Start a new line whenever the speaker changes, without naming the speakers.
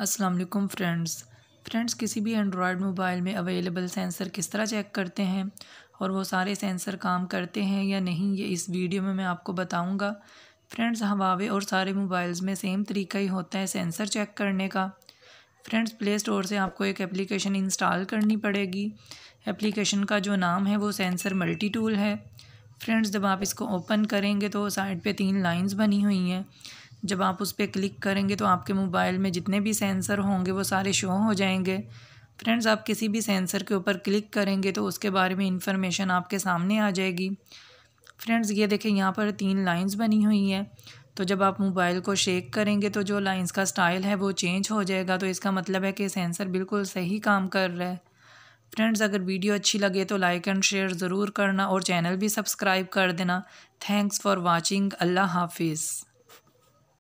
अस्सलाम वालेकुम friends friends किसी भी एंड्रॉयड मोबाइल में अवेलेबल सेंसर किस तरह चेक करते हैं और वो सारे सेंसर काम करते हैं या नहीं ये इस वीडियो में मैं आपको बताऊंगा फ्रेंड्स हवावे और सारे मोबाइल्स में सेम तरीका ही होता है सेंसर चेक करने का फ्रेंड्स प्ले स्टोर से आपको एक एप्लीकेशन इंस्टॉल करनी पड़ेगी एप्लीकेशन का जो नाम है वो सेंसर मल्टी टूल है फ्रेंड्स जब आप इसको ओपन करेंगे तो साइड पे तीन लाइंस बनी हुई हैं जब आप उस पर क्लिक करेंगे तो आपके मोबाइल में जितने भी सेंसर होंगे वो सारे शो हो जाएंगे फ्रेंड्स आप किसी भी सेंसर के ऊपर क्लिक करेंगे तो उसके बारे में इंफॉर्मेशन आपके सामने आ जाएगी फ्रेंड्स ये देखें यहाँ पर तीन लाइंस बनी हुई हैं तो जब आप मोबाइल को शेक करेंगे तो जो लाइंस का स्टाइल है वो चेंज हो जाएगा तो इसका मतलब है कि सेंसर बिल्कुल सही काम कर रहा है फ्रेंड्स अगर वीडियो अच्छी लगे तो लाइक एंड शेयर ज़रूर करना और चैनल भी सब्सक्राइब कर देना थैंक्स फॉर वॉचिंग अल्लाह हाफिज़